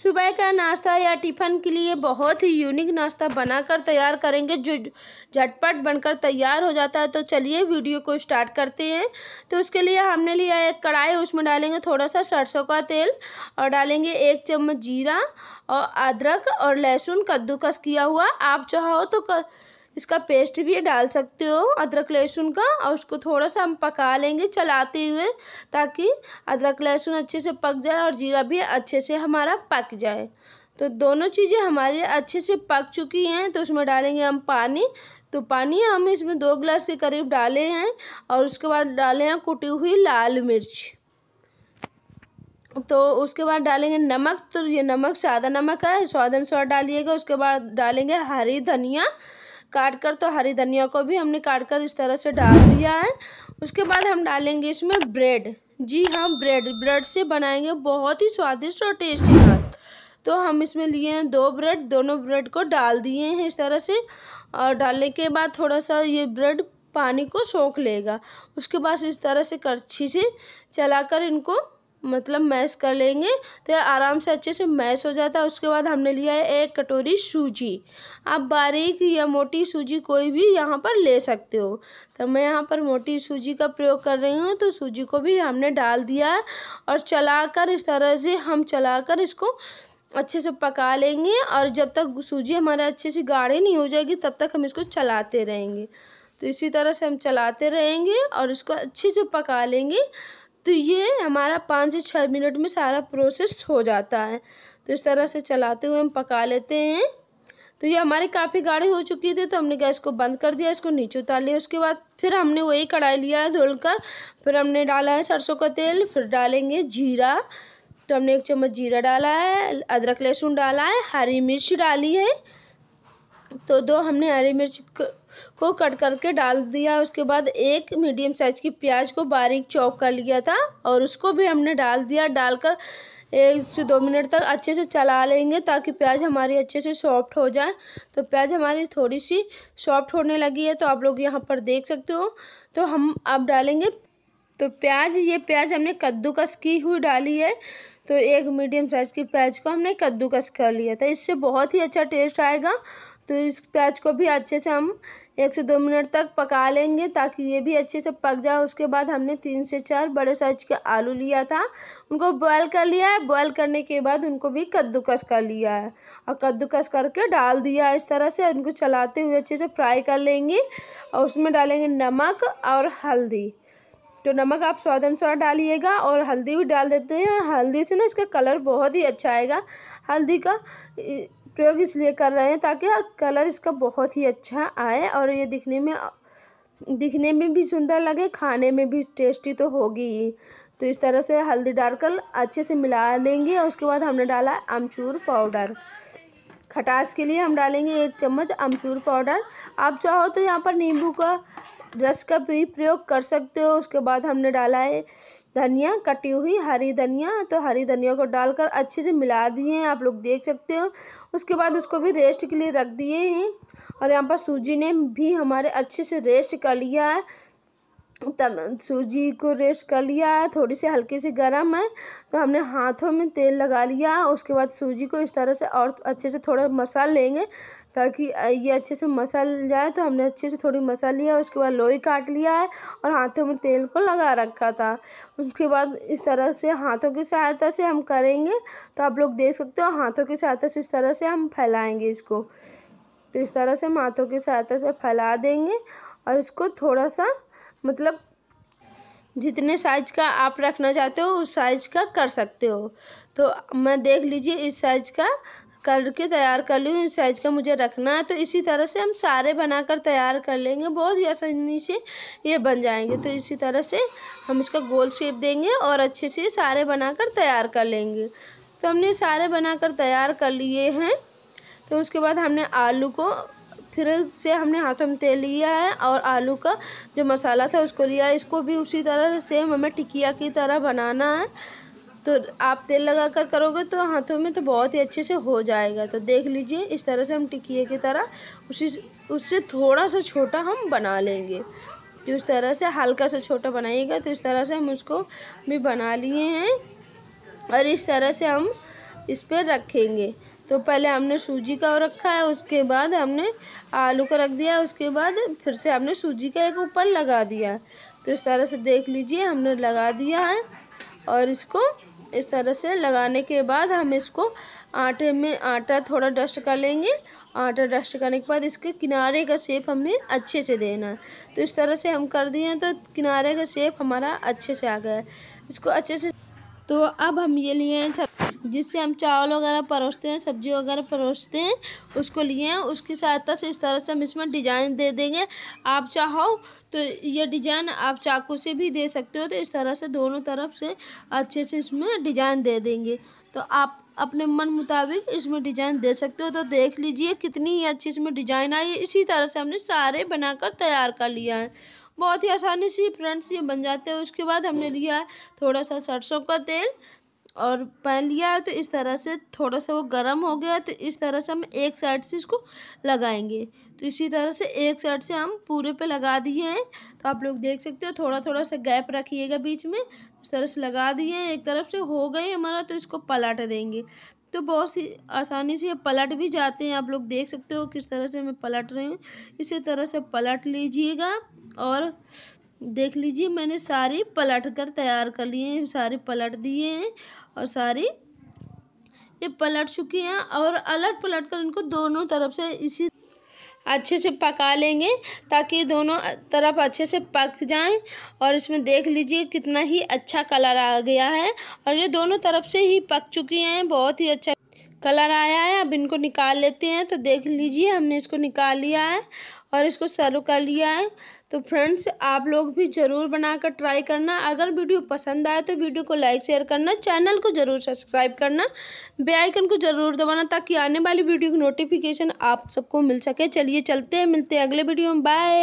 सुबह का नाश्ता या टिफ़न के लिए बहुत ही यूनिक नाश्ता बनाकर तैयार करेंगे जो झटपट बनकर तैयार हो जाता है तो चलिए वीडियो को स्टार्ट करते हैं तो उसके लिए हमने लिया एक कढ़ाई उसमें डालेंगे थोड़ा सा सरसों का तेल और डालेंगे एक चम्मच जीरा और अदरक और लहसुन कद्दूकस किया हुआ आप चाहो तो कर... इसका पेस्ट भी डाल सकते हो अदरक लहसुन का और उसको थोड़ा सा हम पका लेंगे चलाते हुए ताकि अदरक लहसुन अच्छे से पक जाए और जीरा भी अच्छे से हमारा पक जाए तो दोनों चीज़ें हमारी अच्छे से पक चुकी हैं तो उसमें डालेंगे हम पानी तो पानी हम इसमें दो गिलास के करीब डाले हैं और उसके बाद डाले हैं कुटी हुई लाल मिर्च तो उसके बाद डालेंगे नमक तो ये नमक सादा नमक है स्वाद अनुसार डालिएगा उसके बाद डालेंगे हरी धनिया काट कर तो हरी धनिया को भी हमने काट कर इस तरह से डाल दिया है उसके बाद हम डालेंगे इसमें ब्रेड जी हाँ ब्रेड ब्रेड से बनाएंगे बहुत ही स्वादिष्ट और टेस्टी भात तो हम इसमें लिए हैं दो ब्रेड दोनों ब्रेड को डाल दिए हैं इस तरह से और डालने के बाद थोड़ा सा ये ब्रेड पानी को सोख लेगा उसके बाद इस तरह से करछी से चलाकर इनको मतलब मैश कर लेंगे तो आराम से अच्छे से मैश हो जाता है उसके बाद हमने लिया है एक कटोरी सूजी आप बारीक या मोटी सूजी कोई भी यहाँ पर ले सकते हो तो मैं यहाँ पर मोटी सूजी का प्रयोग कर रही हूँ तो सूजी को भी हमने डाल दिया और चलाकर इस तरह से हम चलाकर इसको अच्छे से पका लेंगे और जब तक सूजी हमारे अच्छे से गाढ़ी नहीं हो जाएगी तब तक हम इसको चलाते रहेंगे तो इसी तरह से हम चलाते रहेंगे और इसको अच्छे से पका लेंगे तो ये हमारा पाँच से छः मिनट में सारा प्रोसेस हो जाता है तो इस तरह से चलाते हुए हम पका लेते हैं तो ये हमारी काफ़ी गाढ़ी हो चुकी थी तो हमने गैस को बंद कर दिया इसको नीचे उतार लिया उसके बाद फिर हमने वही कढ़ाई लिया है कर फिर हमने डाला है सरसों का तेल फिर डालेंगे जीरा तो हमने एक चम्मच जीरा डाला है अदरक लहसुन डाला है हरी मिर्च डाली है तो दो हमने हरी मिर्च को कट करके डाल दिया उसके बाद एक मीडियम साइज की प्याज को बारीक चॉप कर लिया था और उसको भी हमने डाल दिया डालकर एक से दो मिनट तक अच्छे से चला लेंगे ताकि प्याज हमारी अच्छे से सॉफ्ट हो जाए तो प्याज हमारी थोड़ी सी सॉफ्ट होने लगी है तो आप लोग यहाँ पर देख सकते हो तो हम अब डालेंगे तो प्याज ये प्याज हमने कद्दूकस की हुई डाली है तो एक मीडियम साइज़ की प्याज को हमने कद्दूकस कर लिया था इससे बहुत ही अच्छा टेस्ट आएगा तो इस प्याज को भी अच्छे से हम एक से दो मिनट तक पका लेंगे ताकि ये भी अच्छे से पक जाए उसके बाद हमने तीन से चार बड़े साइज के आलू लिया था उनको बॉयल कर लिया है बॉयल करने के बाद उनको भी कद्दूकस कर लिया है और कद्दूकस करके डाल दिया इस तरह से उनको चलाते हुए अच्छे से फ्राई कर लेंगे और उसमें डालेंगे नमक और हल्दी तो नमक आप स्वाद अनुसार डालिएगा और हल्दी भी डाल देते हैं हल्दी से ना इसका कलर बहुत ही अच्छा आएगा हल्दी का प्रयोग इसलिए कर रहे हैं ताकि कलर इसका बहुत ही अच्छा आए और ये दिखने में दिखने में भी सुंदर लगे खाने में भी टेस्टी तो होगी ही तो इस तरह से हल्दी डालकर अच्छे से मिला लेंगे और उसके बाद हमने डाला अमचूर पाउडर खटास के लिए हम डालेंगे एक चम्मच अमचूर पाउडर आप चाहो तो यहाँ पर नींबू का रस का भी प्रयोग कर सकते हो उसके बाद हमने डाला है धनिया कटी हुई हरी धनिया तो हरी धनिया को डालकर अच्छे से मिला दिए आप लोग देख सकते हो उसके बाद उसको भी रेस्ट के लिए रख दिए हैं और यहाँ पर सूजी ने भी हमारे अच्छे से रेस्ट कर लिया है तब सूजी को रेस्ट कर लिया है थोड़ी सी हल्की सी गर्म है तो हमने हाथों में तेल लगा लिया उसके बाद सूजी को इस तरह से और अच्छे से थोड़ा मसाल लेंगे ताकि ये अच्छे से मसल जाए तो हमने अच्छे से थोड़ी मसल लिया उसके बाद लोई काट लिया है और हाथों में तेल को लगा रखा था उसके बाद इस तरह से हाथों की सहायता से हम करेंगे तो आप लोग देख सकते हो हाथों की सहायता से इस तरह से हम फैलाएँगे इसको तो इस तरह से हम हाथों की सहायता से फैला देंगे और इसको थोड़ा सा मतलब जितने साइज़ का आप रखना चाहते हो उस साइज़ का कर सकते हो तो मैं देख लीजिए इस साइज़ का करके तैयार कर लूँ इस साइज़ का मुझे रखना है तो इसी तरह से हम सारे बनाकर तैयार कर लेंगे बहुत ही आसानी से ये बन जाएंगे तो इसी तरह से हम इसका गोल शेप देंगे और अच्छे से सारे बनाकर तैयार कर लेंगे तो हमने सारे बनाकर तैयार कर लिए हैं तो उसके बाद हमने आलू को फिर से हमने हाथों में तेल लिया है और आलू का जो मसाला था उसको लिया है इसको भी उसी तरह सेम हमें टिकिया की तरह बनाना है तो आप तेल लगा कर करोगे तो हाथों में तो बहुत ही अच्छे से हो जाएगा तो देख लीजिए इस तरह से हम टिकिए की तरह उसी उससे थोड़ा सा छोटा हम बना लेंगे तो इस तरह से हल्का सा छोटा बनाइएगा तो इस तरह से हम उसको भी बना लिए हैं और इस तरह से हम इस पर रखेंगे तो पहले हमने सूजी का रखा है उसके बाद हमने आलू का रख दिया उसके बाद फिर से हमने सूजी का एक ऊपर लगा दिया तो इस तरह से देख लीजिए हमने लगा दिया है और इसको इस तरह से लगाने के बाद हम इसको आटे में आटा थोड़ा डस्ट कर लेंगे आटा डस्ट करने के बाद इसके किनारे का शेप हमें अच्छे से देना है तो इस तरह से हम कर दिए हैं तो किनारे का शेप हमारा अच्छे से आ गया है इसको अच्छे से तो अब हम ये लिए हैं जिससे हम चावल वगैरह परोसते हैं सब्जी वगैरह परोसते हैं उसको लिए हैं उसकी सहायता से इस तरह से हम इसमें डिजाइन दे देंगे आप चाहो तो ये डिजाइन आप चाकू से भी दे सकते हो तो इस तरह से दोनों तरफ से अच्छे से इसमें डिजाइन दे देंगे तो आप अपने मन मुताबिक इसमें डिजाइन दे सकते हो तो देख लीजिए कितनी ही अच्छी इसमें डिजाइन आई है इसी तरह से हमने सारे बनाकर तैयार कर लिया है बहुत ही आसानी से फ्रेंड्स ये बन जाते हैं उसके बाद हमने लिया है थोड़ा सा सरसों का तेल और पहन लिया है तो इस तरह से थोड़ा सा वो गर्म हो गया तो इस तरह से हम एक साइड से इसको लगाएंगे तो इसी तरह से एक साइड से हम पूरे पे लगा दिए हैं तो आप लोग देख सकते हो थोड़ा थोड़ा सा गैप रखिएगा बीच में इस तरह से लगा दिए हैं एक तरफ से हो गए हमारा तो इसको पलट देंगे तो बहुत सी आसानी से पलट भी जाते हैं आप लोग देख सकते हो किस तरह से मैं पलट रही हूँ इसी तरह से पलट लीजिएगा और देख लीजिए मैंने सारी पलट कर तैयार कर लिए हैं सारे पलट दिए हैं और सारी ये पलट चुकी हैं और अलट पलट कर इनको दोनों तरफ से इसी अच्छे से पका लेंगे ताकि दोनों तरफ अच्छे से पक जाएं और इसमें देख लीजिए कितना ही अच्छा कलर आ गया है और ये दोनों तरफ से ही पक चुकी हैं बहुत ही अच्छा कलर आया है अब इनको निकाल लेते हैं तो देख लीजिए हमने इसको निकाल लिया है और इसको सर्व कर लिया है तो फ्रेंड्स आप लोग भी ज़रूर बनाकर ट्राई करना अगर वीडियो पसंद आए तो वीडियो को लाइक शेयर करना चैनल को ज़रूर सब्सक्राइब करना बे आइकन को ज़रूर दबाना ताकि आने वाली वीडियो की नोटिफिकेशन आप सबको मिल सके चलिए चलते हैं मिलते हैं अगले वीडियो में बाय